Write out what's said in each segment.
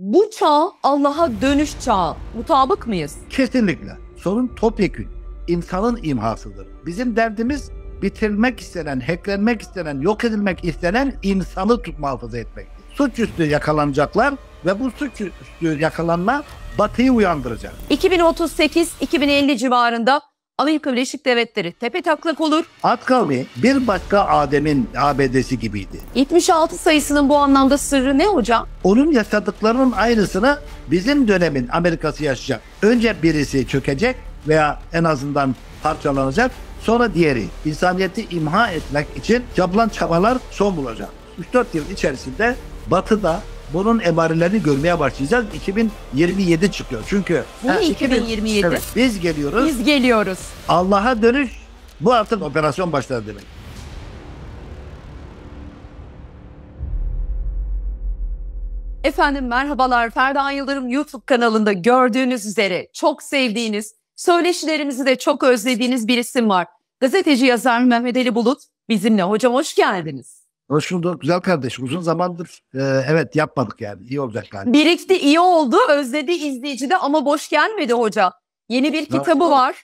Bu çağ Allah'a dönüş çağı. Mutabık mıyız? Kesinlikle. Sorun topyekün. İnsanın imhasıdır. Bizim derdimiz bitirmek istenen, hacklenmek istenen, yok edilmek istenen insanı tut muhafaza etmek. Suçüstü yakalanacaklar ve bu suçüstü yakalanma batıyı uyandıracak. 2038-2050 civarında Amerika Birleşik Devletleri tepe taklak olur. Atkavi bir başka Adem'in abedesi gibiydi. 76 sayısının bu anlamda sırrı ne hocam? Onun yaşadıklarının aynısını bizim dönemin Amerika'sı yaşayacak. Önce birisi çökecek veya en azından parçalanacak. Sonra diğeri insaniyeti imha etmek için yapılan çabalar son bulacak. 3-4 yıl içerisinde Batı'da bunun emarelerini görmeye başlayacağız. 2027 çıkıyor çünkü. Bu ha, 2027. Evet, biz geliyoruz. Biz geliyoruz. Allah'a dönüş bu artık operasyon başladı demek. Efendim merhabalar Ferda Yıldırım YouTube kanalında gördüğünüz üzere çok sevdiğiniz, söyleşilerimizi de çok özlediğiniz bir isim var. Gazeteci yazar Mehmet Ali Bulut bizimle. Hocam hoş geldiniz. Hoşçakalın da güzel kardeşim. Uzun zamandır e, evet yapmadık yani. İyi olacak yani. Birikti iyi oldu. Özledi izleyici de ama boş gelmedi hoca. Yeni bir kitabı evet. var.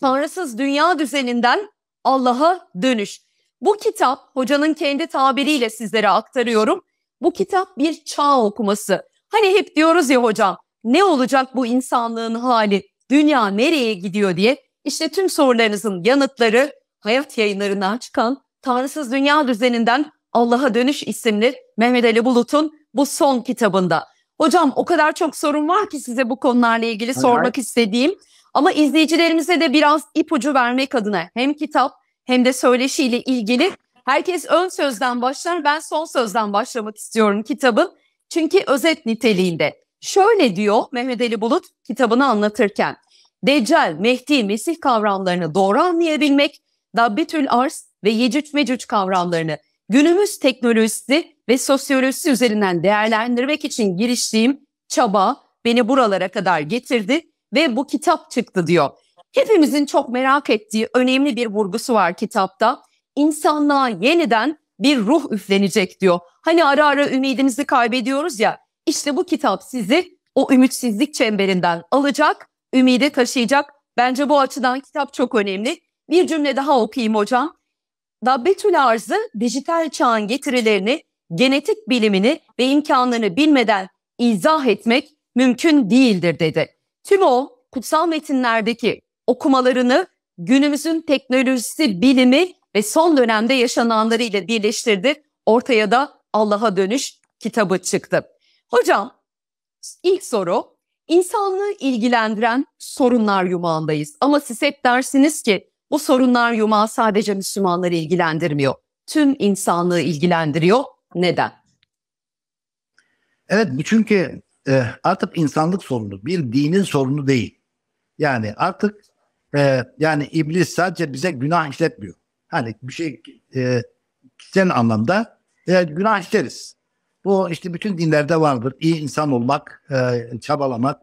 Tanrısız Dünya Düzeninden Allah'a Dönüş. Bu kitap hocanın kendi tabiriyle sizlere aktarıyorum. Bu kitap bir çağ okuması. Hani hep diyoruz ya hocam ne olacak bu insanlığın hali? Dünya nereye gidiyor diye. İşte tüm sorularınızın yanıtları hayat yayınlarından çıkan Tanrısız Dünya Düzeninden Allah'a Dönüş isimli Mehmet Ali Bulut'un bu son kitabında. Hocam o kadar çok sorun var ki size bu konularla ilgili hayır, sormak istediğim. Ama izleyicilerimize de biraz ipucu vermek adına hem kitap hem de söyleşiyle ilgili herkes ön sözden başlar. Ben son sözden başlamak istiyorum kitabın. Çünkü özet niteliğinde. Şöyle diyor Mehmet Ali Bulut kitabını anlatırken. Deccal, Mehdi, Mesih kavramlarını doğru anlayabilmek, Dabbetül Ars ve Yecüc Mecüc kavramlarını günümüz teknolojisi ve sosyolojisi üzerinden değerlendirmek için giriştiğim çaba beni buralara kadar getirdi ve bu kitap çıktı diyor. Hepimizin çok merak ettiği önemli bir vurgusu var kitapta. İnsanlığa yeniden bir ruh üflenecek diyor. Hani ara ara ümidimizi kaybediyoruz ya. İşte bu kitap sizi o ümitsizlik çemberinden alacak, ümide taşıyacak. Bence bu açıdan kitap çok önemli. Bir cümle daha okuyayım hocam. Dabbetül arzı dijital çağın getirilerini, genetik bilimini ve imkanlarını bilmeden izah etmek mümkün değildir dedi. Tüm o kutsal metinlerdeki okumalarını günümüzün teknolojisi, bilimi ve son dönemde yaşananları ile birleştirdi. Ortaya da Allah'a dönüş kitabı çıktı. Hocam ilk soru insanlığı ilgilendiren sorunlar yumağındayız. Ama siz hep dersiniz ki bu sorunlar yumağı sadece Müslümanları ilgilendirmiyor. Tüm insanlığı ilgilendiriyor. Neden? Evet çünkü e, artık insanlık sorunu bir dinin sorunu değil. Yani artık e, yani iblis sadece bize günah işletmiyor. Hani bir şey e, kişisel anlamda e, günah işleriz. Bu işte bütün dinlerde vardır. İyi insan olmak, çabalamak,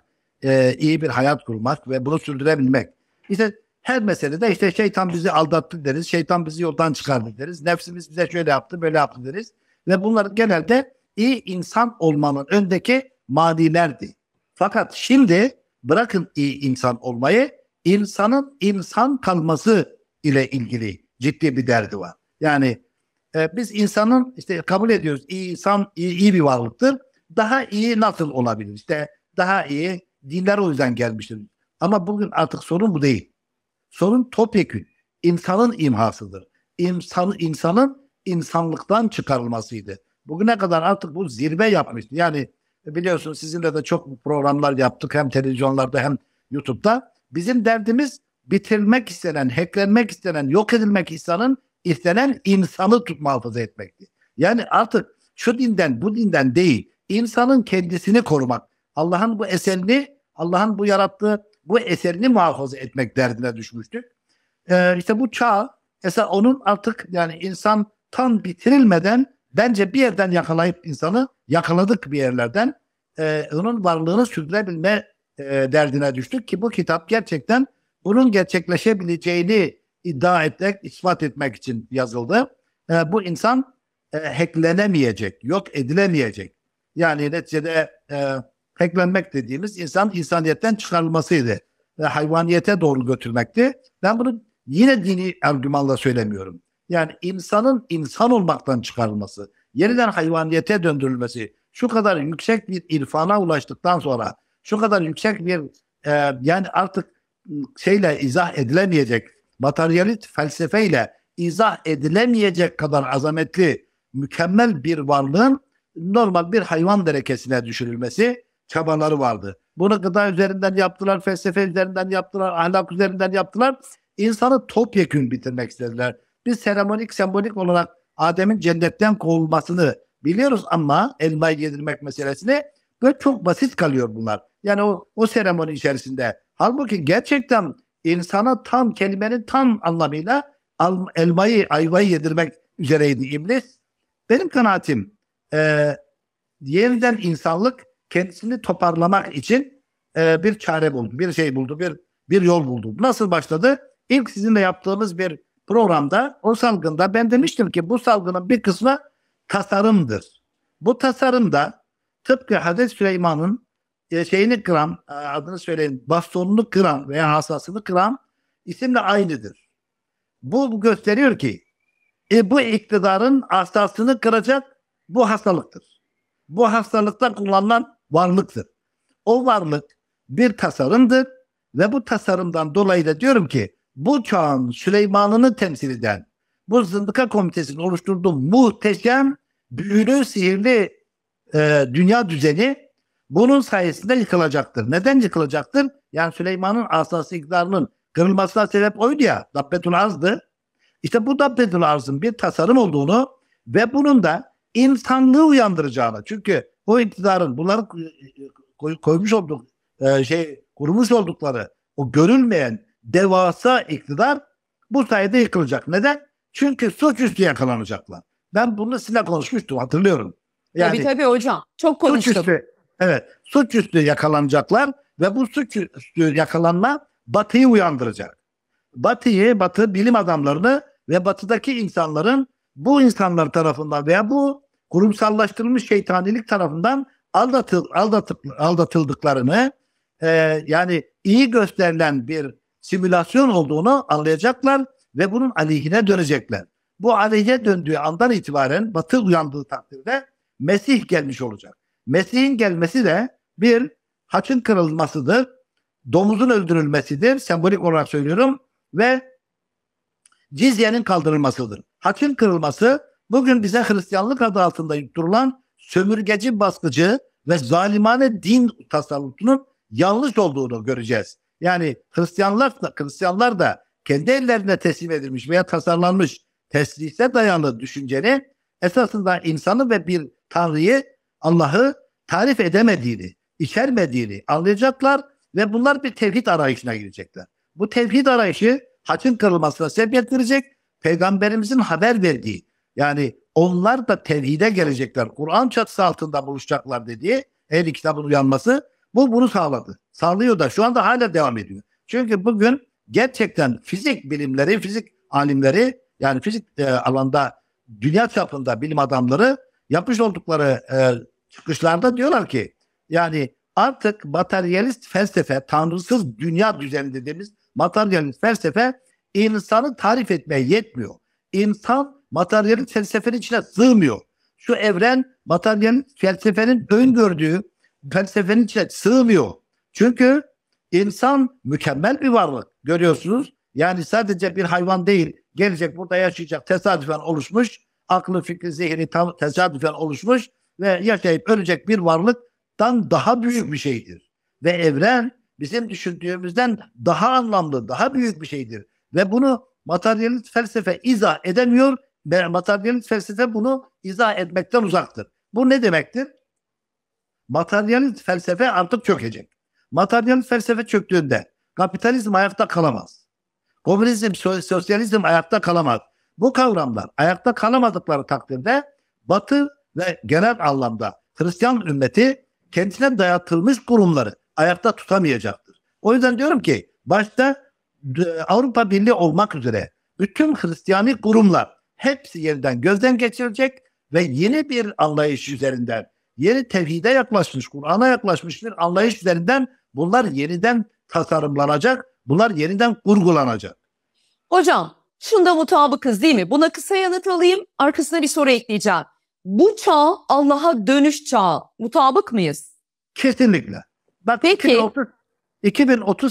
iyi bir hayat kurmak ve bunu sürdürebilmek. İşte her meselede işte şeytan bizi aldattı deriz, şeytan bizi yoldan çıkardı deriz, nefsimiz bize şöyle yaptı, böyle yaptı deriz. Ve bunlar genelde iyi insan olmanın öndeki manilerdi. Fakat şimdi bırakın iyi insan olmayı, insanın insan kalması ile ilgili ciddi bir derdi var. Yani e, biz insanın işte kabul ediyoruz iyi insan iyi, iyi bir varlıktır. Daha iyi nasıl olabilir? İşte daha iyi dinler o yüzden gelmiştir. Ama bugün artık sorun bu değil. Sorun topyekün. İnsanın imhasıdır. İnsan, insanın insanlıktan çıkarılmasıydı. Bugüne kadar artık bu zirve yapmıştı. Yani biliyorsunuz sizinle de çok programlar yaptık hem televizyonlarda hem YouTube'da. Bizim derdimiz bitirmek istenen, hacklenmek istenen, yok edilmek istenen, istenen insanı tut muhafaza etmekti. Yani artık şu dinden bu dinden değil, insanın kendisini korumak. Allah'ın bu eserini, Allah'ın bu yarattığı bu eserini muhafaza etmek derdine düşmüştü. Ee, işte bu çağ mesela onun artık yani insan tam bitirilmeden bence bir yerden yakalayıp insanı yakaladık bir yerlerden e, onun varlığını sürdürebilme e, derdine düştük ki bu kitap gerçekten bunun gerçekleşebileceğini iddia etmek, ispat etmek için yazıldı. E, bu insan e, hacklenemeyecek, yok edilemeyecek. Yani neticede e, peklenmek dediğimiz insan insaniyetten çıkarılmasıydı. Ve hayvaniyete doğru götürmekti. Ben bunu yine dini argümanla söylemiyorum. Yani insanın insan olmaktan çıkarılması, yeniden hayvaniyete döndürülmesi, şu kadar yüksek bir irfana ulaştıktan sonra, şu kadar yüksek bir e, yani artık şeyle izah edilemeyecek, materyalist felsefeyle izah edilemeyecek kadar azametli, mükemmel bir varlığın normal bir hayvan derekesine düşürülmesi çabaları vardı. Bunu gıda üzerinden yaptılar, felsefe üzerinden yaptılar, ahlak üzerinden yaptılar. İnsanı topyekün bitirmek istediler. Biz seremonik, sembolik olarak Adem'in cennetten kovulmasını biliyoruz ama elmayı yedirmek meselesini böyle çok basit kalıyor bunlar. Yani o, o seremoni içerisinde. Halbuki gerçekten insana tam kelimenin tam anlamıyla elmayı, ayvayı yedirmek üzereydi iblis. Benim kanaatim e, yeniden insanlık kendisini toparlamak için e, bir çare buldu, bir şey buldu, bir bir yol buldu. Nasıl başladı? İlk sizinle yaptığımız bir programda o salgında ben demiştim ki bu salgının bir kısmı tasarımdır. Bu tasarımda tıpkı Hazreti Süleyman'ın e, şeyini kıran, e, adını söyleyin, bastonunu kıran veya hasasını kıran isimle aynıdır. Bu gösteriyor ki e, bu iktidarın asasını kıracak bu hastalıktır. Bu hastalıkta kullanılan varlıktır. O varlık bir tasarımdır ve bu tasarımdan dolayı da diyorum ki bu çağın Süleyman'ını temsil eden bu zındıka komitesinin oluşturduğu muhteşem büyülü sihirli e, dünya düzeni bunun sayesinde yıkılacaktır. Neden yıkılacaktır? Yani Süleyman'ın asası iktidarının kırılmasına sebep oydu ya. Dabbetül Arz'dı. İşte bu Dabbetül Arz'ın bir tasarım olduğunu ve bunun da insanlığı uyandıracağına. Çünkü o iktidarın bunları koy, e, e, koymuş olduk e, şey kurmuş oldukları o görülmeyen devasa iktidar bu sayede yıkılacak. Neden? Çünkü suçüstü yakalanacaklar. Ben bunu sizinle konuşmuştum hatırlıyorum. Yani, tabii tabii hocam. Çok konuştuk. Suçüstü, evet. Suçüstü yakalanacaklar ve bu suçüstü yakalanma batıyı uyandıracak. Batıyı, batı bilim adamlarını ve batıdaki insanların bu insanlar tarafından veya bu kurumsallaştırılmış şeytanilik tarafından aldatıl, aldatıl, aldatıldıklarını e, yani iyi gösterilen bir simülasyon olduğunu anlayacaklar ve bunun aleyhine dönecekler. Bu aleyhine döndüğü andan itibaren batı uyandığı takdirde Mesih gelmiş olacak. Mesih'in gelmesi de bir haçın kırılmasıdır, domuzun öldürülmesidir, sembolik olarak söylüyorum ve cizyenin kaldırılmasıdır. Haçın kırılması bugün bize Hristiyanlık adı altında yutturulan sömürgeci baskıcı ve zalimane din tasarrufunun yanlış olduğunu göreceğiz. Yani Hristiyanlar da, Hristiyanlar da kendi ellerine teslim edilmiş veya tasarlanmış teslise dayanlı düşünceni esasında insanı ve bir Tanrı'yı Allah'ı tarif edemediğini, içermediğini anlayacaklar ve bunlar bir tevhid arayışına girecekler. Bu tevhid arayışı haçın kırılmasına sebep verecek. Peygamberimizin haber verdiği yani onlar da tevhide gelecekler. Kur'an çatısı altında buluşacaklar dediği ehli kitabın uyanması bu bunu sağladı. Sağlıyor da şu anda hala devam ediyor. Çünkü bugün gerçekten fizik bilimleri, fizik alimleri yani fizik e, alanda dünya çapında bilim adamları yapmış oldukları e, çıkışlarda diyorlar ki yani artık materyalist felsefe, tanrısız dünya düzeni dediğimiz materyalist felsefe insanı tarif etmeye yetmiyor. İnsan materyalin felsefenin içine sığmıyor. Şu evren materyalin felsefenin öngördüğü felsefenin içine sığmıyor. Çünkü insan mükemmel bir varlık görüyorsunuz. Yani sadece bir hayvan değil gelecek burada yaşayacak tesadüfen oluşmuş aklı fikri zihni tam tesadüfen oluşmuş ve yaşayıp ölecek bir varlıktan daha büyük bir şeydir. Ve evren bizim düşündüğümüzden daha anlamlı, daha büyük bir şeydir. Ve bunu materyalist felsefe izah edemiyor materyalist felsefe bunu izah etmekten uzaktır. Bu ne demektir? Materyalist felsefe artık çökecek. Materyalist felsefe çöktüğünde kapitalizm ayakta kalamaz. Komünizm, sosyalizm ayakta kalamaz. Bu kavramlar ayakta kalamadıkları takdirde Batı ve genel anlamda Hristiyan ümmeti kendisine dayatılmış kurumları ayakta tutamayacaktır. O yüzden diyorum ki başta e, Avrupa Birliği olmak üzere bütün Hristiyanik kurumlar hepsi yeniden gözden geçirecek ve yeni bir anlayış üzerinden, yeni tevhide yaklaşmış, Kur'an'a yaklaşmış bir anlayış üzerinden bunlar yeniden tasarımlanacak, bunlar yeniden kurgulanacak. Hocam şunda mutabıkız değil mi? Buna kısa yanıt alayım, arkasına bir soru ekleyeceğim. Bu çağ Allah'a dönüş çağı. Mutabık mıyız? Kesinlikle. Bak Peki. 2030,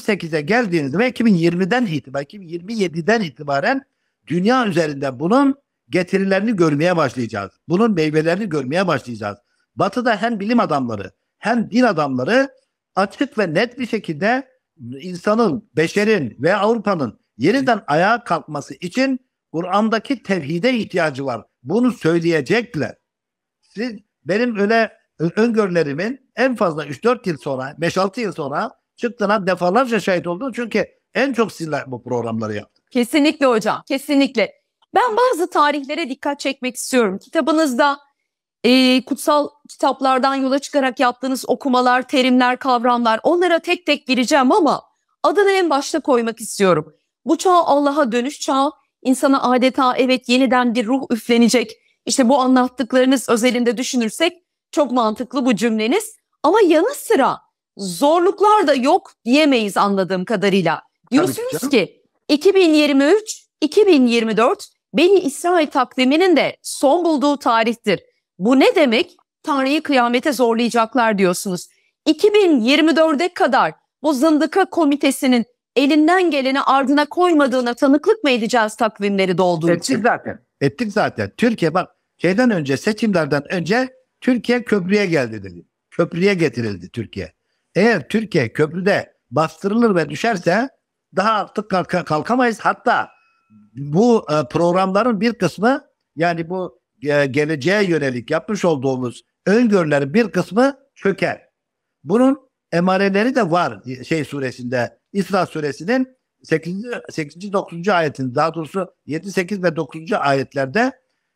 2038'e geldiğinizde ve 2020'den itibaren, 2027'den itibaren dünya üzerinde bunun getirilerini görmeye başlayacağız. Bunun meyvelerini görmeye başlayacağız. Batı'da hem bilim adamları hem din adamları açık ve net bir şekilde insanın, beşerin ve Avrupa'nın yeniden ayağa kalkması için Kur'an'daki tevhide ihtiyacı var. Bunu söyleyecekler. Siz benim öyle öngörülerimin en fazla 3-4 yıl sonra, 5-6 yıl sonra çıktığına defalarca şahit oldum. Çünkü en çok sizler bu programları yaptınız. Kesinlikle hocam, kesinlikle. Ben bazı tarihlere dikkat çekmek istiyorum. Kitabınızda e, kutsal kitaplardan yola çıkarak yaptığınız okumalar, terimler, kavramlar onlara tek tek gireceğim ama adını en başta koymak istiyorum. Bu çağ Allah'a dönüş çağı, insana adeta evet yeniden bir ruh üflenecek. İşte bu anlattıklarınız özelinde düşünürsek çok mantıklı bu cümleniz. Ama yanı sıra zorluklar da yok diyemeyiz anladığım kadarıyla. Diyorsunuz ki 2023-2024 Beni İsrail takviminin de son bulduğu tarihtir. Bu ne demek? Tanrı'yı kıyamete zorlayacaklar diyorsunuz. 2024'e kadar bu zındıka komitesinin elinden geleni ardına koymadığına tanıklık mı edeceğiz takvimleri dolduğu için? Ettik zaten. Ettik zaten. Türkiye bak şeyden önce seçimlerden önce Türkiye köprüye geldi dedi. Köprüye getirildi Türkiye. Eğer Türkiye köprüde bastırılır ve düşerse daha artık kalka, kalkamayız. Hatta bu e, programların bir kısmı yani bu e, geleceğe yönelik yapmış olduğumuz öngörülerin bir kısmı çöker. Bunun emareleri de var e, şey suresinde İsra suresinin 8. 8. 9. ayetinde daha doğrusu 7, 8 ve 9. ayetlerde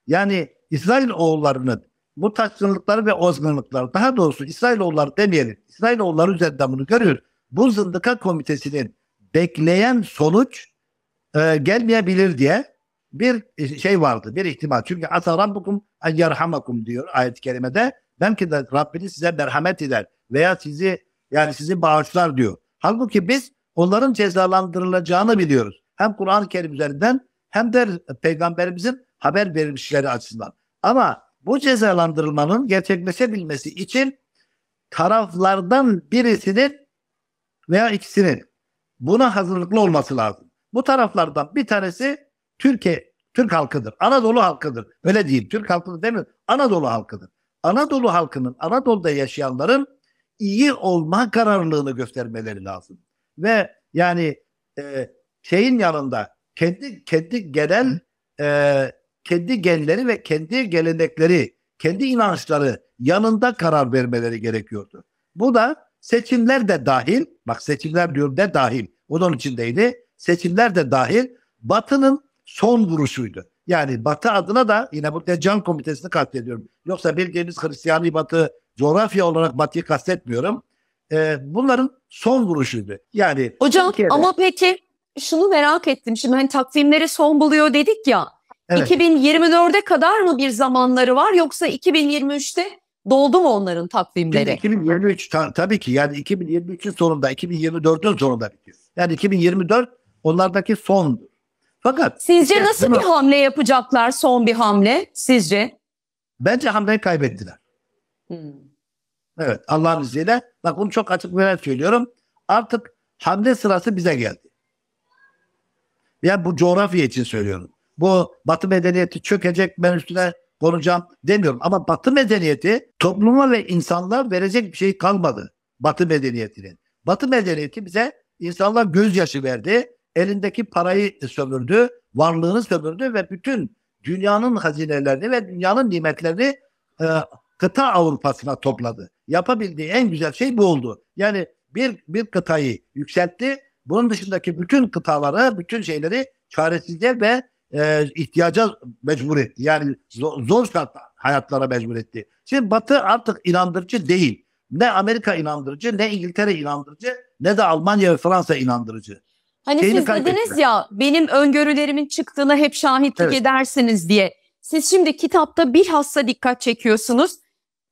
yani İsrail oğullarının bu taşkınlıkları ve ozgınlıkları daha doğrusu İsrail oğulları demeyelim. İsrail oğulları üzerinden bunu görüyoruz. Bu zındıka komitesinin bekleyen sonuç e, gelmeyebilir diye bir e, şey vardı, bir ihtimal. Çünkü ata rabbukum en yerhamakum diyor ayet-i kerimede. Belki de Rabbiniz size merhamet eder veya sizi yani sizi bağışlar diyor. Halbuki biz onların cezalandırılacağını biliyoruz. Hem Kur'an-ı Kerim üzerinden hem de peygamberimizin haber vermişleri açısından. Ama bu cezalandırılmanın gerçekleşebilmesi için taraflardan birisinin veya ikisinin Buna hazırlıklı olması lazım. Bu taraflardan bir tanesi Türkiye Türk halkıdır. Anadolu halkıdır. Öyle değil. Türk halkıdır demiyor. Anadolu halkıdır. Anadolu halkının, Anadolu'da yaşayanların iyi olma kararlılığını göstermeleri lazım. Ve yani e, şeyin yanında kendi kendi genel e, kendi genleri ve kendi gelenekleri, kendi inançları yanında karar vermeleri gerekiyordu. Bu da Seçimler de dahil, bak seçimler diyorum de dahil, onun içindeydi. Seçimler de dahil Batı'nın son vuruşuydu. Yani Batı adına da yine burada Can Komitesi'ni kastediyorum. Yoksa bildiğiniz Hristiyani Batı coğrafya olarak Batı'yı kastetmiyorum. Ee, bunların son vuruşuydu. Yani Hocam Türkiye'de... ama peki şunu merak ettim. Şimdi hani takvimleri son buluyor dedik ya. Evet. 2024'e kadar mı bir zamanları var yoksa 2023'te Doldu mu onların takvimleri? 2023 ta, tabii ki yani 2023'ün sonunda 2024'ün sonunda bitiyor. Yani 2024 onlardaki son. Fakat sizce işte, nasıl bir hamle yapacaklar? Son bir hamle sizce? Bence hamleyi kaybettiler. Hmm. Evet Allah'ın izniyle bak bunu çok açık ve söylüyorum. Artık hamle sırası bize geldi. Yani bu coğrafya için söylüyorum. Bu batı medeniyeti çökecek ben üstüne konacağım demiyorum. Ama Batı medeniyeti topluma ve insanlar verecek bir şey kalmadı. Batı medeniyetinin. Batı medeniyeti bize insanlar gözyaşı verdi. Elindeki parayı sömürdü. Varlığını sömürdü ve bütün dünyanın hazinelerini ve dünyanın nimetlerini e, kıta Avrupa'sına topladı. Yapabildiği en güzel şey bu oldu. Yani bir, bir kıtayı yükseltti. Bunun dışındaki bütün kıtaları, bütün şeyleri çaresizliğe ve e, ihtiyaca mecbur etti. Yani zor, zor şart hayatlara mecbur etti. Şimdi Batı artık inandırıcı değil. Ne Amerika inandırıcı, ne İngiltere inandırıcı, ne de Almanya ve Fransa inandırıcı. Hani Şeyini siz kaybettiler. dediniz ya benim öngörülerimin çıktığına hep şahitlik evet. edersiniz diye. Siz şimdi kitapta bilhassa dikkat çekiyorsunuz.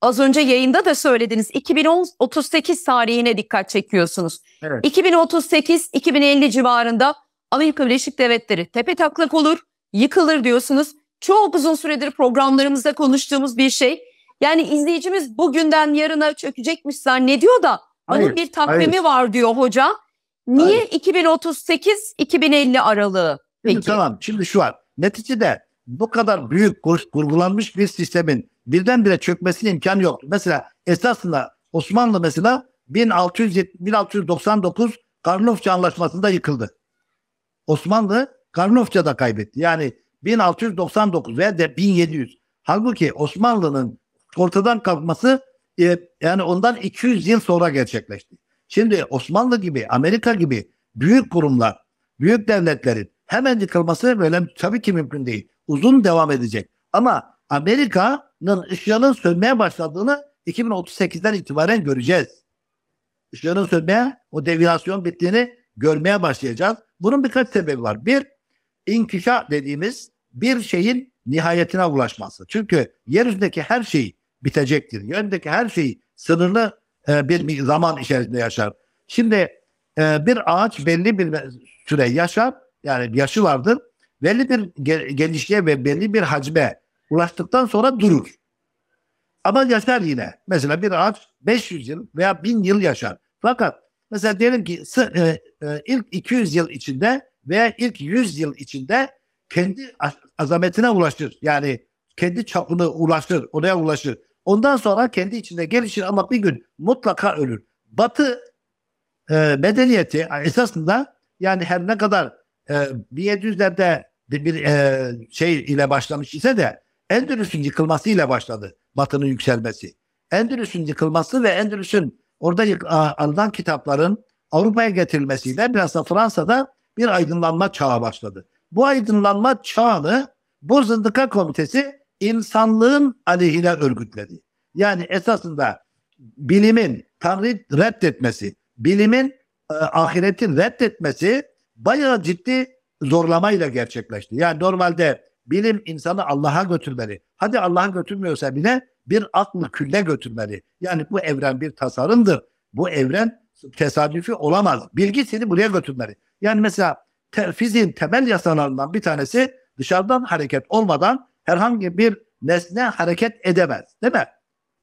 Az önce yayında da söylediniz. 2038 tarihine dikkat çekiyorsunuz. Evet. 2038-2050 civarında Amerika Birleşik Devletleri tepe taklak olur yıkılır diyorsunuz. Çok uzun süredir programlarımızda konuştuğumuz bir şey. Yani izleyicimiz bugünden yarına çökecekmiş zannediyor da hayır, onun bir takvimi hayır. var diyor hoca. Niye 2038-2050 aralığı peki? Şimdi, tamam şimdi şu var. Neticede bu kadar büyük kurgulanmış bir sistemin birdenbire çökmesinin imkanı yok. Mesela esasında Osmanlı mesela 1670 1699 Karlofça Anlaşması'nda yıkıldı. Osmanlı da kaybetti. Yani 1699 veya de 1700. Halbuki Osmanlı'nın ortadan kalkması e, yani ondan 200 yıl sonra gerçekleşti. Şimdi Osmanlı gibi, Amerika gibi büyük kurumlar, büyük devletlerin hemen yıkılması böyle tabii ki mümkün değil. Uzun devam edecek. Ama Amerika'nın ışığının sönmeye başladığını 2038'den itibaren göreceğiz. Işığının sönmeye, o devirasyon bittiğini görmeye başlayacağız. Bunun birkaç sebebi var. Bir, İnkişa dediğimiz bir şeyin nihayetine ulaşması. Çünkü yeryüzündeki her şey bitecektir. Yöndeki her şey sınırlı e, bir zaman içerisinde yaşar. Şimdi e, bir ağaç belli bir süre yaşar. Yani yaşı vardır. Belli bir genişliğe ve belli bir hacme ulaştıktan sonra durur. Ama yaşar yine. Mesela bir ağaç 500 yıl veya 1000 yıl yaşar. Fakat mesela diyelim ki e, e, ilk 200 yıl içinde veya ilk 100 yıl içinde kendi azametine ulaşır. Yani kendi çapını ulaşır, oraya ulaşır. Ondan sonra kendi içinde gelişir ama bir gün mutlaka ölür. Batı e, medeniyeti esasında yani her ne kadar e, 1700'lerde bir, bir e, şey ile başlamış ise de Endülüs'ün yıkılması ile başladı Batı'nın yükselmesi. Endülüs'ün yıkılması ve Endülüs'ün orada yık, alınan kitapların Avrupa'ya getirilmesiyle biraz da Fransa'da bir aydınlanma çağı başladı. Bu aydınlanma çağını Bozındıka Komitesi insanlığın aleyhine örgütledi. Yani esasında bilimin Tanrı'yı reddetmesi, bilimin e, ahiretin reddetmesi bayağı ciddi zorlamayla gerçekleşti. Yani normalde bilim insanı Allah'a götürmeli. Hadi Allah'a götürmüyorsa bile bir aklı külle götürmeli. Yani bu evren bir tasarımdır. Bu evren tesadüfi olamaz. Bilgi seni buraya götürmeli. Yani mesela te, fiziğin temel yasalarından bir tanesi dışarıdan hareket olmadan herhangi bir nesne hareket edemez. Değil mi?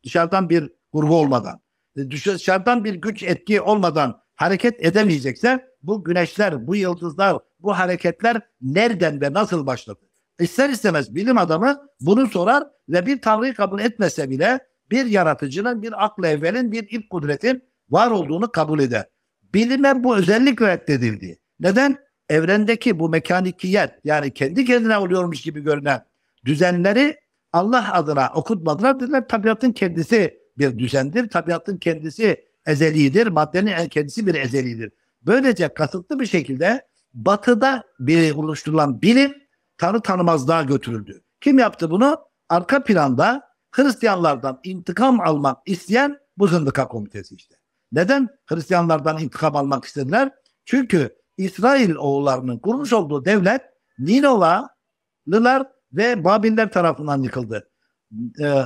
Dışarıdan bir kurgu olmadan. E, dışarıdan bir güç etki olmadan hareket edemeyecekse bu güneşler, bu yıldızlar, bu hareketler nereden ve nasıl başladı? İster istemez bilim adamı bunu sorar ve bir tanrıyı kabul etmese bile bir yaratıcının, bir aklı evvelin, bir ilk kudretin var olduğunu kabul eder. Bilime bu özellik reddedildi. Neden? Evrendeki bu mekanikiyet yani kendi kendine oluyormuş gibi görünen düzenleri Allah adına okutmadılar. Dediler tabiatın kendisi bir düzendir. Tabiatın kendisi ezelidir. Maddenin kendisi bir ezelidir. Böylece kasıtlı bir şekilde batıda bir oluşturulan bilim tanrı tanımazlığa götürüldü. Kim yaptı bunu? Arka planda Hristiyanlardan intikam almak isteyen bu zındıka komitesi işte. Neden Hristiyanlardan intikam almak istediler? Çünkü İsrail oğullarının kurmuş olduğu devlet Ninovalılar ve Babiller tarafından yıkıldı. E, ee,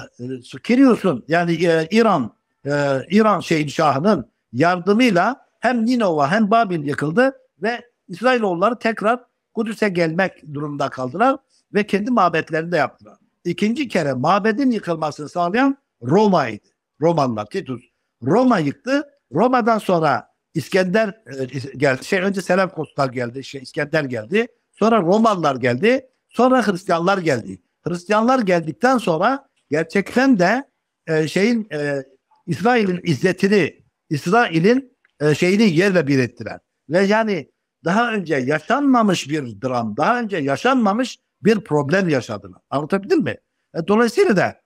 Kirius'un yani e, İran e, İran şahının yardımıyla hem Ninova hem Babil yıkıldı ve İsrail oğulları tekrar Kudüs'e gelmek durumunda kaldılar ve kendi mabetlerini de yaptılar. İkinci kere mabedin yıkılmasını sağlayan Roma'ydı. Romalılar, Titus. Roma yıktı. Roma'dan sonra İskender e, geldi. Şey önce Seleukoslar geldi. Şey İskender geldi. Sonra Romalılar geldi. Sonra Hristiyanlar geldi. Hristiyanlar geldikten sonra gerçekten de e, şeyin e, İsrail'in izzetini, İsrail'in e, şeyini yerle bir ettiler. Ve yani daha önce yaşanmamış bir dram, daha önce yaşanmamış bir problem yaşadılar. Anlatabildim mi? E, dolayısıyla da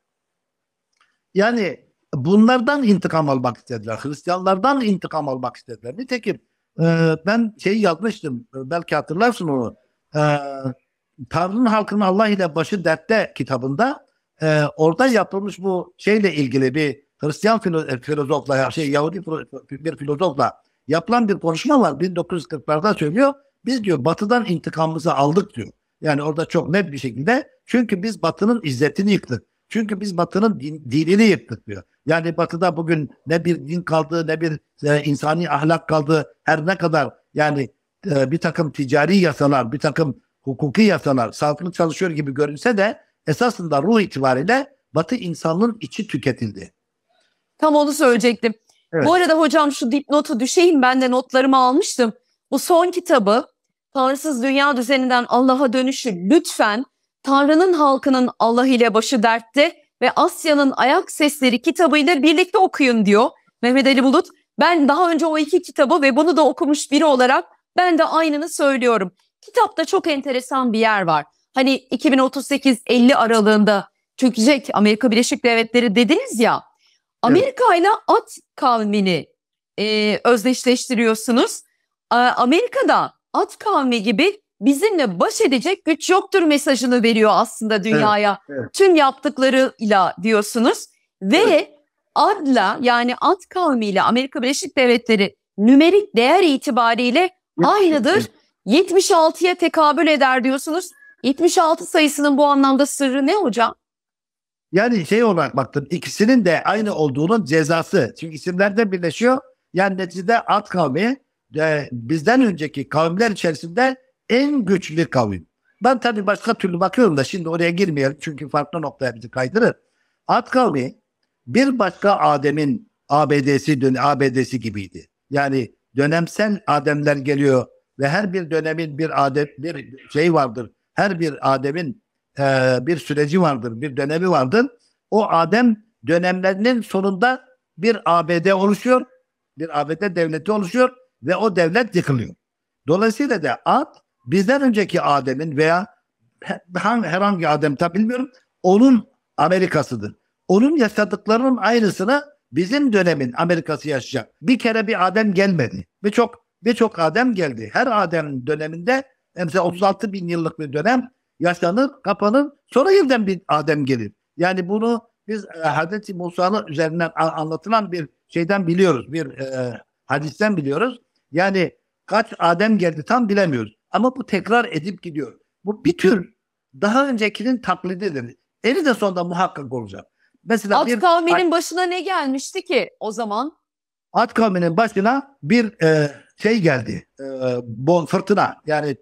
yani bunlardan intikam almak istediler. Hristiyanlardan intikam almak istediler. Nitekim e, ben şey yazmıştım. E, belki hatırlarsın onu. E, Tanrı'nın halkının Allah ile başı dertte kitabında e, orada yapılmış bu şeyle ilgili bir Hristiyan filo e, filozofla şey Yahudi bir filozofla yapılan bir konuşma var. 1940'larda söylüyor. Biz diyor batıdan intikamımızı aldık diyor. Yani orada çok net bir şekilde çünkü biz batının izzetini yıktık. Çünkü biz batının din, dinini yıktık diyor. Yani batıda bugün ne bir din kaldı ne bir e, insani ahlak kaldı. Her ne kadar yani e, bir takım ticari yasalar, bir takım hukuki yasalar sağlıklı çalışıyor gibi görünse de esasında ruh itibariyle batı insanlığın içi tüketildi. Tam onu söyleyecektim. Evet. Bu arada hocam şu dipnotu düşeyim ben de notlarımı almıştım. Bu son kitabı Tanrısız Dünya Düzeninden Allah'a Dönüşü lütfen Tanrı'nın halkının Allah ile başı dertte ve Asya'nın Ayak Sesleri kitabıyla birlikte okuyun diyor Mehmet Ali Bulut. Ben daha önce o iki kitabı ve bunu da okumuş biri olarak ben de aynını söylüyorum. Kitapta çok enteresan bir yer var. Hani 2038-50 aralığında çökecek Amerika Birleşik Devletleri dediniz ya. Amerika ile at kavmini e, özdeşleştiriyorsunuz. Amerika'da at kavmi gibi bizimle baş edecek güç yoktur mesajını veriyor aslında dünyaya. Evet, evet. Tüm yaptıklarıyla diyorsunuz ve evet. adla yani ant kavmiyle Amerika Birleşik Devletleri nümerik değer itibariyle aynıdır. 76'ya tekabül eder diyorsunuz. 76 sayısının bu anlamda sırrı ne hocam? Yani şey olarak baktım ikisinin de aynı olduğunun cezası. Çünkü isimler birleşiyor. Yani neticede ad kavmi e, bizden önceki kavimler içerisinde en güçlü kavim. Ben tabii başka türlü bakıyorum da şimdi oraya girmeyelim çünkü farklı noktaya bizi kaydırır. At kavmi bir başka Adem'in ABD'si dön ABD'si gibiydi. Yani dönemsel Ademler geliyor ve her bir dönemin bir Adem bir şey vardır. Her bir Adem'in e, bir süreci vardır, bir dönemi vardır. O Adem dönemlerinin sonunda bir ABD oluşuyor, bir ABD devleti oluşuyor ve o devlet yıkılıyor. Dolayısıyla da at bizden önceki Adem'in veya hangi, herhangi Adem tam bilmiyorum onun Amerika'sıdır. Onun yaşadıklarının aynısını bizim dönemin Amerika'sı yaşayacak. Bir kere bir Adem gelmedi. Birçok birçok Adem geldi. Her Adem döneminde mesela 36 bin yıllık bir dönem yaşanır, kapanır. Sonra yeniden bir Adem gelir. Yani bunu biz e, Hazreti Musa'nın üzerinden anlatılan bir şeyden biliyoruz. Bir e, hadisten biliyoruz. Yani kaç Adem geldi tam bilemiyoruz. Ama bu tekrar edip gidiyor. Bu bir tür daha öncekinin taklididir. Eri de sonunda muhakkak olacak. Mesela At bir, kavminin başına ne gelmişti ki o zaman? At kavminin başına bir e, şey geldi. E, bon, fırtına. Yani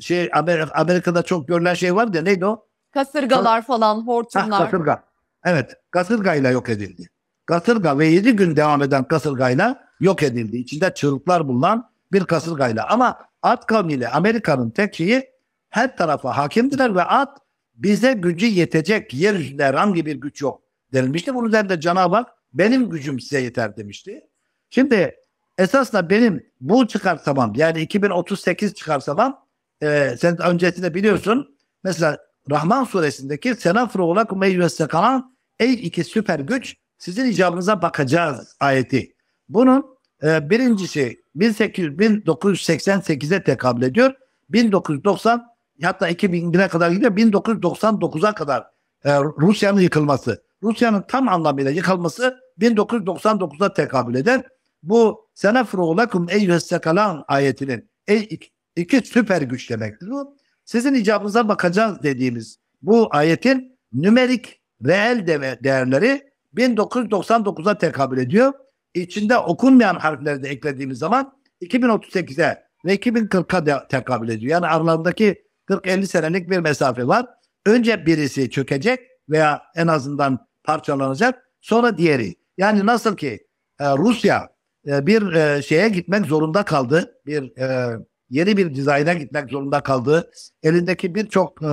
şey Amer Amerika'da çok görülen şey var ya neydi o? Kasırgalar Ka falan, hortumlar. Ha, kasırga. Evet. Kasırgayla yok edildi. Kasırga ve 7 gün devam eden kasırgayla yok edildi. İçinde çığlıklar bulunan bir kasırgayla. Ama Ad kavmiyle Amerika'nın tekliği her tarafa hakimdiler ve at bize gücü yetecek yeryüzünde herhangi bir güç yok denilmişti. Bunun üzerinde Cenab-ı Hak benim gücüm size yeter demişti. Şimdi esasla benim bu çıkarsamam yani 2038 çıkarsamam e, sen öncesinde biliyorsun mesela Rahman suresindeki senafru olak meyyüessekalan ey iki süper güç sizin icabınıza bakacağız ayeti. Bunun e, birincisi 1800 1988'e tekabül ediyor. 1990 hatta 2000'e kadar gidiyor. 1999'a kadar e, Rusya'nın yıkılması. Rusya'nın tam anlamıyla yıkılması 1999'a tekabül eder. Bu senefru lakum eyyühessekalan ayetinin ey iki süper güç demektir bu. Sizin icabınıza bakacağız dediğimiz bu ayetin nümerik reel değerleri 1999'a tekabül ediyor içinde okunmayan harfleri de eklediğimiz zaman 2038'e ve 2040'a tekabül ediyor. Yani aralarındaki 40-50 senelik bir mesafe var. Önce birisi çökecek veya en azından parçalanacak. Sonra diğeri. Yani nasıl ki e, Rusya e, bir e, şeye gitmek zorunda kaldı. Bir e, yeni bir dizayna gitmek zorunda kaldı. Elindeki birçok e,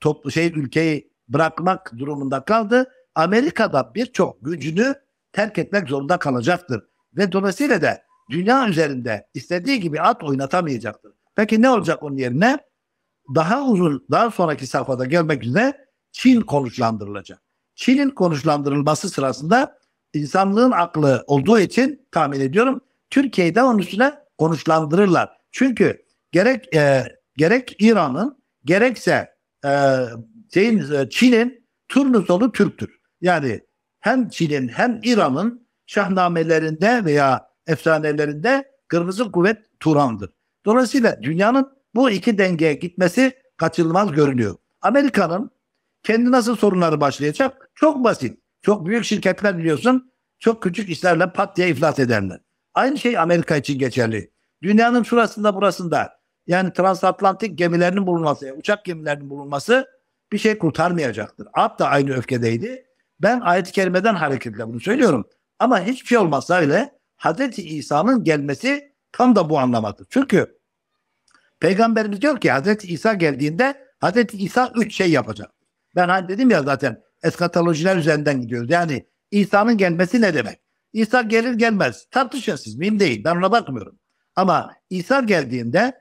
toplu şey ülkeyi bırakmak durumunda kaldı. Amerika'da birçok gücünü terk etmek zorunda kalacaktır. Ve dolayısıyla da dünya üzerinde istediği gibi at oynatamayacaktır. Peki ne olacak onun yerine? Daha uzun, daha sonraki safhada gelmek üzere Çin konuşlandırılacak. Çin'in konuşlandırılması sırasında insanlığın aklı olduğu için tahmin ediyorum Türkiye'de onun üstüne konuşlandırırlar. Çünkü gerek e, gerek İran'ın gerekse e, şeyin, e, Çin'in turnusolu Türk'tür. Yani hem Çin'in hem İran'ın şahnamelerinde veya efsanelerinde kırmızı kuvvet Turan'dır. Dolayısıyla dünyanın bu iki dengeye gitmesi kaçınılmaz görünüyor. Amerika'nın kendi nasıl sorunları başlayacak? Çok basit. Çok büyük şirketler biliyorsun çok küçük işlerle pat diye iflas ederler. Aynı şey Amerika için geçerli. Dünyanın şurasında burasında yani transatlantik gemilerinin bulunması, uçak gemilerinin bulunması bir şey kurtarmayacaktır. Ab da aynı öfkedeydi. Ben ayet-i kerimeden hareketle bunu söylüyorum. Ama hiçbir şey olmazsa öyle Hazreti İsa'nın gelmesi tam da bu anlamadır. Çünkü Peygamberimiz diyor ki Hazreti İsa geldiğinde Hazreti İsa üç şey yapacak. Ben hani dedim ya zaten eskatolojiler üzerinden gidiyoruz. Yani İsa'nın gelmesi ne demek? İsa gelir gelmez. Tartışın siz. Mühim değil. Ben ona bakmıyorum. Ama İsa geldiğinde,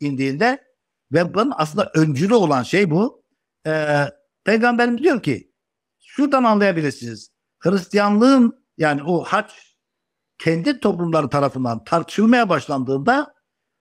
indiğinde ve bunun aslında öncülü olan şey bu. Ee, Peygamberimiz diyor ki şuradan anlayabilirsiniz. Hristiyanlığın yani o haç kendi toplumları tarafından tartışılmaya başlandığında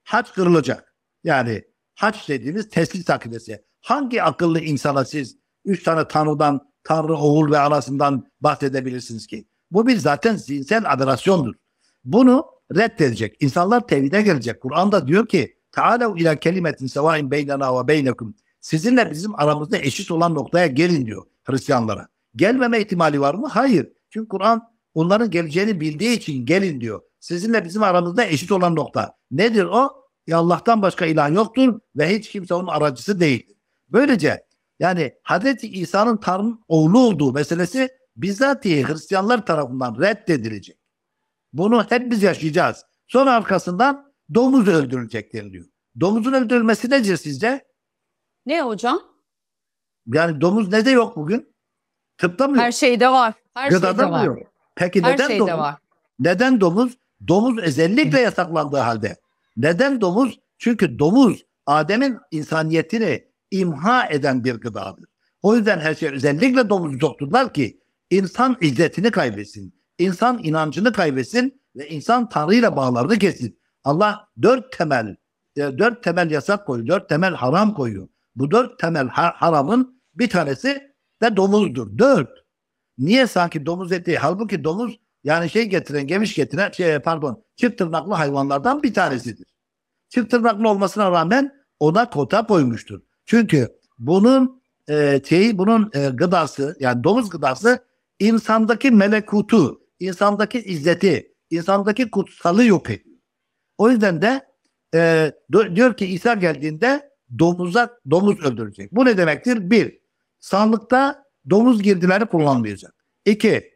haç kırılacak. Yani haç dediğimiz teslis akidesi. Hangi akıllı insana siz üç tane tanrıdan, tanrı, oğul ve anasından bahsedebilirsiniz ki? Bu bir zaten zihinsel aberrasyondur. Bunu reddedecek. İnsanlar tevhide gelecek. Kur'an da diyor ki Teala ila kelimetin sevain beynena ve beynekum. Sizinle bizim aramızda eşit olan noktaya gelin diyor Hristiyanlara. Gelmeme ihtimali var mı? Hayır. Çünkü Kur'an onların geleceğini bildiği için gelin diyor. Sizinle bizim aramızda eşit olan nokta. Nedir o? Ya Allah'tan başka ilah yoktur ve hiç kimse onun aracısı değildir. Böylece yani Hz. İsa'nın Tanrı'nın oğlu olduğu meselesi bizatihi Hristiyanlar tarafından reddedilecek. Bunu hep biz yaşayacağız. Sonra arkasından domuz öldürülecek deniliyor. Domuzun öldürülmesi nedir sizce? Ne hocam? Yani domuz ne de yok bugün? Tıpta mı Her şeyde var. Her Gıdada şeyde mı var. yok? Peki Her neden şeyde domuz? Var. Neden domuz? Domuz özellikle yasaklandığı halde. Neden domuz? Çünkü domuz Adem'in insaniyetini imha eden bir gıdadır. O yüzden her şey özellikle domuz soktular ki insan izzetini kaybetsin. insan inancını kaybetsin ve insan Tanrı ile bağlarını kesin. Allah dört temel e, dört temel yasak koyuyor. Dört temel haram koyuyor. Bu dört temel haramın bir tanesi ve domuzdur. Dört. Niye sanki domuz eti? Halbuki domuz yani şey getiren, gemiş getiren, şey pardon, çift tırnaklı hayvanlardan bir tanesidir. Çift tırnaklı olmasına rağmen ona kota koymuştur. Çünkü bunun e, şeyi, bunun e, gıdası, yani domuz gıdası insandaki melekutu, insandaki izzeti, insandaki kutsalı yok O yüzden de e, diyor ki İsa geldiğinde domuza domuz öldürecek. Bu ne demektir? Bir, Sağlıkta domuz girdileri kullanmayacak. İki,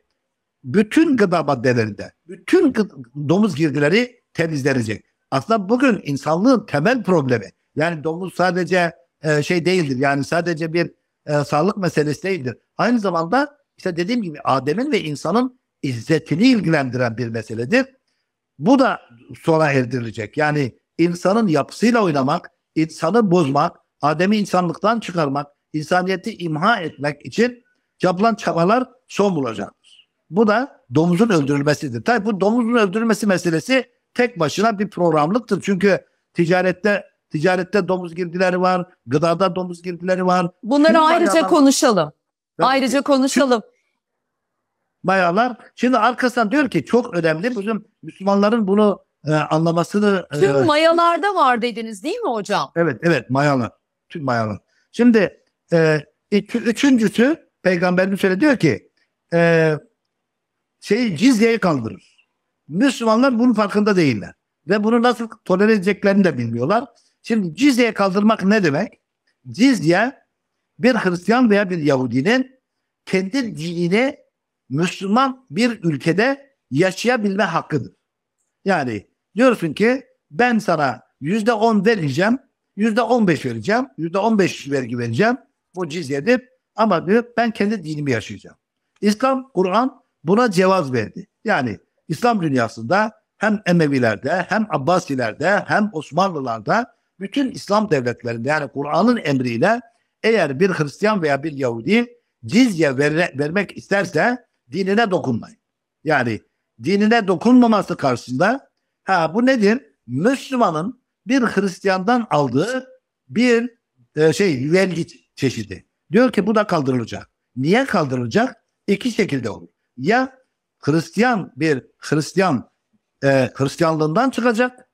bütün gıda maddelerinde bütün domuz girdileri temizlenecek. Aslında bugün insanlığın temel problemi. Yani domuz sadece e, şey değildir. Yani sadece bir e, sağlık meselesi değildir. Aynı zamanda işte dediğim gibi Adem'in ve insanın izzetini ilgilendiren bir meseledir. Bu da sona erdirilecek. Yani insanın yapısıyla oynamak, insanı bozmak, Adem'i insanlıktan çıkarmak, insaniyeti imha etmek için yapılan çabalar son bulacaktır. Bu da domuzun öldürülmesidir. Tabi bu domuzun öldürülmesi meselesi tek başına bir programlıktır. Çünkü ticarette ticarette domuz girdileri var, gıdada domuz girdileri var. Bunları Tüm ayrıca bayalar... konuşalım. Evet. Ayrıca konuşalım. Bayalar. Şimdi arkasından diyor ki çok önemli bizim Müslümanların bunu e, anlamasını. E, Tüm e, mayalarda var dediniz değil mi hocam? Evet evet mayalar. Tüm mayalar. Şimdi e, üçüncüsü Peygamberimiz şöyle diyor ki e, şeyi cizyeyi kaldırır. Müslümanlar bunun farkında değiller. Ve bunu nasıl tolere edeceklerini de bilmiyorlar. Şimdi cizyeye kaldırmak ne demek? Cizye bir Hristiyan veya bir Yahudinin kendi dinini Müslüman bir ülkede yaşayabilme hakkıdır. Yani diyorsun ki ben sana yüzde on vereceğim, yüzde on beş vereceğim, yüzde on beş vergi vereceğim bu cizyedir. Ama diyor ben kendi dinimi yaşayacağım. İslam, Kur'an buna cevaz verdi. Yani İslam dünyasında hem Emevilerde hem Abbasilerde hem Osmanlılarda bütün İslam devletlerinde yani Kur'an'ın emriyle eğer bir Hristiyan veya bir Yahudi cizye ver vermek isterse dinine dokunmayın. Yani dinine dokunmaması karşısında ha bu nedir? Müslümanın bir Hristiyandan aldığı bir e, şey vergidir çeşidi. Diyor ki bu da kaldırılacak. Niye kaldırılacak? İki şekilde olur. Ya Hristiyan bir Hristiyan e, Hristiyanlığından çıkacak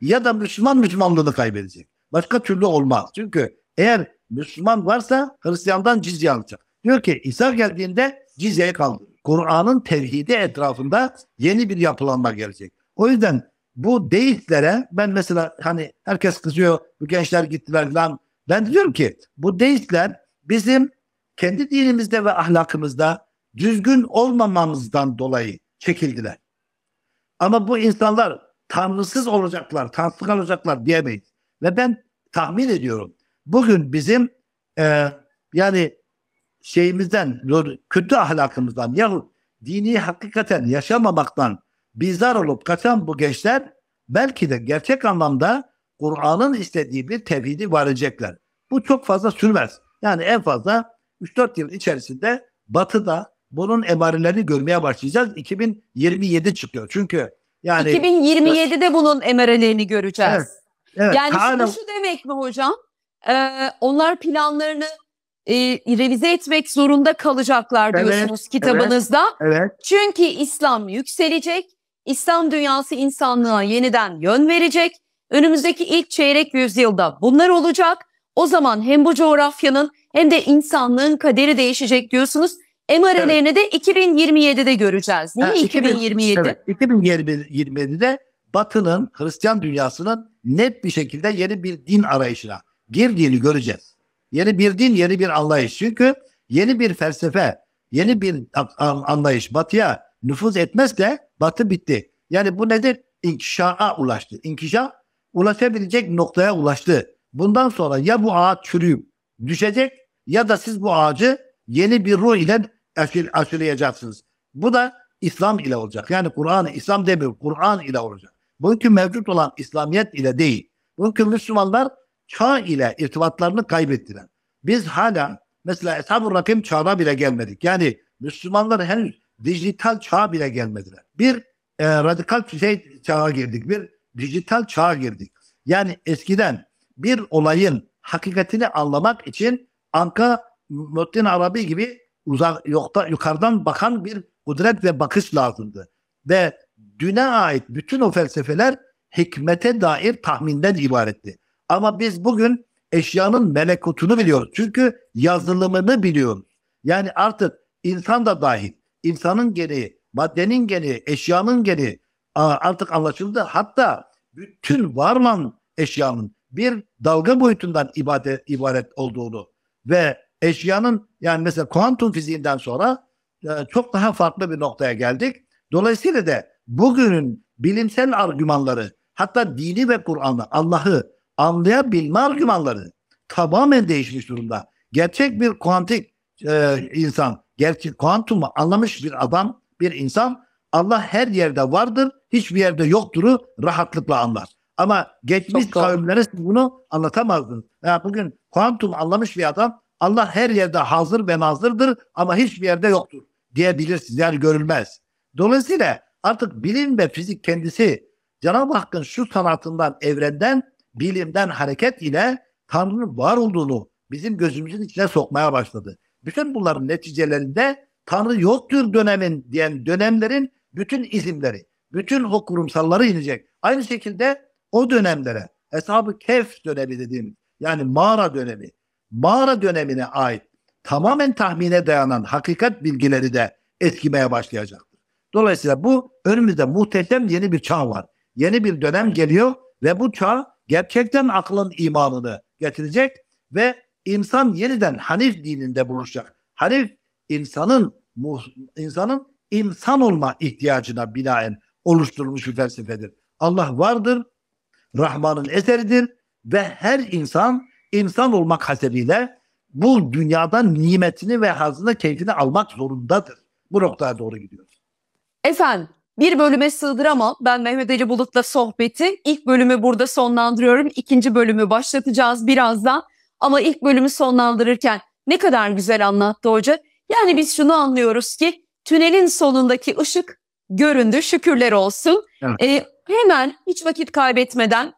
ya da Müslüman Müslümanlığını kaybedecek. Başka türlü olmaz. Çünkü eğer Müslüman varsa Hristiyandan cizye alacak. Diyor ki İsa geldiğinde cizyeyi kaldırır. Kur'an'ın tevhidi etrafında yeni bir yapılanma gelecek. O yüzden bu deistlere ben mesela hani herkes kızıyor bu gençler gittiler lan ben diyorum ki bu deistler bizim kendi dinimizde ve ahlakımızda düzgün olmamamızdan dolayı çekildiler. Ama bu insanlar tanrısız olacaklar, tanrısız olacaklar diyemeyiz. Ve ben tahmin ediyorum bugün bizim e, yani şeyimizden, kötü ahlakımızdan yahut dini hakikaten yaşamamaktan bizar olup kaçan bu gençler belki de gerçek anlamda Kur'an'ın istediği bir tevhidi varacaklar. Bu çok fazla sürmez. Yani en fazla 3-4 yıl içerisinde Batı'da bunun emarelerini görmeye başlayacağız. 2027 çıkıyor. Çünkü yani 2027'de bunun emarelerini göreceğiz. Evet, evet, yani hala, şu demek mi hocam? Ee, onlar planlarını e, revize etmek zorunda kalacaklar diyorsunuz evet, kitabınızda. Evet, evet. Çünkü İslam yükselecek. İslam dünyası insanlığa yeniden yön verecek Önümüzdeki ilk çeyrek yüzyılda bunlar olacak. O zaman hem bu coğrafyanın hem de insanlığın kaderi değişecek diyorsunuz. MR'lerini evet. de 2027'de göreceğiz. Niye evet, 2027? Evet, 2027'de Batı'nın, Hristiyan dünyasının net bir şekilde yeni bir din arayışına girdiğini göreceğiz. Yeni bir din, yeni bir anlayış. Çünkü yeni bir felsefe, yeni bir anlayış Batı'ya nüfuz etmezse Batı bitti. Yani bu nedir? İnkişaha ulaştı. İnkişaf ulaşabilecek noktaya ulaştı. Bundan sonra ya bu ağaç çürüyüp düşecek ya da siz bu ağacı yeni bir ruh ile aşır, aşırılayacaksınız. Bu da İslam ile olacak. Yani Kur'an, İslam demiyor, Kur'an ile olacak. Bugünkü mevcut olan İslamiyet ile değil. Bugünkü Müslümanlar çağ ile irtibatlarını kaybettiler. Biz hala mesela Eshab-ı Rakim çağına bile gelmedik. Yani Müslümanlar henüz dijital çağa bile gelmediler. Bir e, radikal şey çağa girdik. Bir dijital çağa girdik. Yani eskiden bir olayın hakikatini anlamak için Anka Muhittin Arabi gibi uzak, yokta, yukarıdan bakan bir kudret ve bakış lazımdı. Ve düne ait bütün o felsefeler hikmete dair tahminden ibaretti. Ama biz bugün eşyanın melekutunu biliyoruz. Çünkü yazılımını biliyoruz. Yani artık insan da dahil, insanın gereği, maddenin gereği, eşyanın gereği artık anlaşıldı. Hatta bütün var olan eşyanın bir dalga boyutundan ibade, ibaret olduğunu ve eşyanın yani mesela kuantum fiziğinden sonra e, çok daha farklı bir noktaya geldik. Dolayısıyla da bugünün bilimsel argümanları hatta dini ve Kur'an'ı Allah'ı anlayabilme argümanları tamamen değişmiş durumda. Gerçek bir kuantik e, insan, gerçek kuantumu anlamış bir adam, bir insan Allah her yerde vardır, hiçbir yerde yokturu rahatlıkla anlar. Ama geçmiş kavimlere bunu anlatamazdınız. Ya bugün kuantum anlamış bir adam Allah her yerde hazır ve nazırdır ama hiçbir yerde yoktur diyebilirsiniz. Yani görülmez. Dolayısıyla artık bilim ve fizik kendisi Cenab-ı Hakk'ın şu sanatından, evrenden, bilimden hareket ile Tanrı'nın var olduğunu bizim gözümüzün içine sokmaya başladı. Bütün bunların neticelerinde Tanrı yoktur dönemin diyen dönemlerin bütün izimleri, bütün o kurumsalları inecek. Aynı şekilde o dönemlere, hesabı kef dönemi dediğim, yani mağara dönemi, mağara dönemine ait tamamen tahmine dayanan hakikat bilgileri de etkimeye başlayacaktır. Dolayısıyla bu önümüzde muhteşem yeni bir çağ var. Yeni bir dönem geliyor ve bu çağ gerçekten aklın imanını getirecek ve insan yeniden Hanif dininde buluşacak. Hanif insanın insanın insan olma ihtiyacına binaen oluşturulmuş bir felsefedir. Allah vardır, Rahman'ın eseridir ve her insan insan olmak hasebiyle bu dünyadan nimetini ve hazını keyfini almak zorundadır. Bu noktaya doğru gidiyoruz. Efendim bir bölüme sığdıramam. Ben Mehmet Ali Bulut'la sohbeti ilk bölümü burada sonlandırıyorum. İkinci bölümü başlatacağız birazdan. Ama ilk bölümü sonlandırırken ne kadar güzel anlattı hoca. Yani biz şunu anlıyoruz ki tünelin sonundaki ışık göründü. Şükürler olsun. Evet. E, hemen hiç vakit kaybetmeden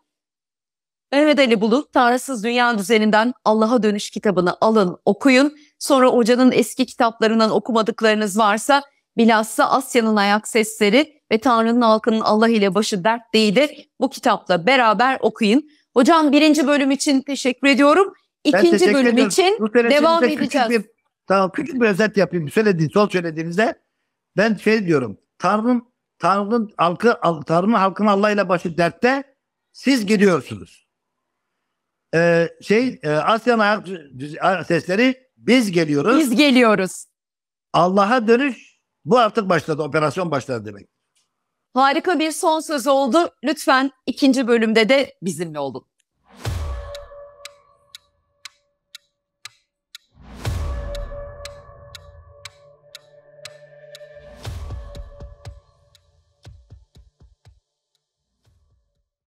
Mehmet Ali Bulut Tanrısız Dünya Düzeninden Allah'a Dönüş kitabını alın, okuyun. Sonra hocanın eski kitaplarından okumadıklarınız varsa bilhassa Asya'nın ayak sesleri ve Tanrı'nın halkının Allah ile başı dert değildir. Bu kitapla beraber okuyun. Hocam birinci bölüm için teşekkür ediyorum. İkinci teşekkür bölüm ederim. için devam edeceğiz. Tamam küçük bir özet yapayım. Söylediğin, sol söylediğinizde ben şey diyorum. Tanrı'nın Tanrı'nın halkı, Tanrı'nın halkını Allah ile başı dertte siz gidiyorsunuz. Ee, şey e, Asya'nın ayak sesleri biz geliyoruz. Biz geliyoruz. Allah'a dönüş bu artık başladı. Operasyon başladı demek. Harika bir son söz oldu. Lütfen ikinci bölümde de bizimle olun.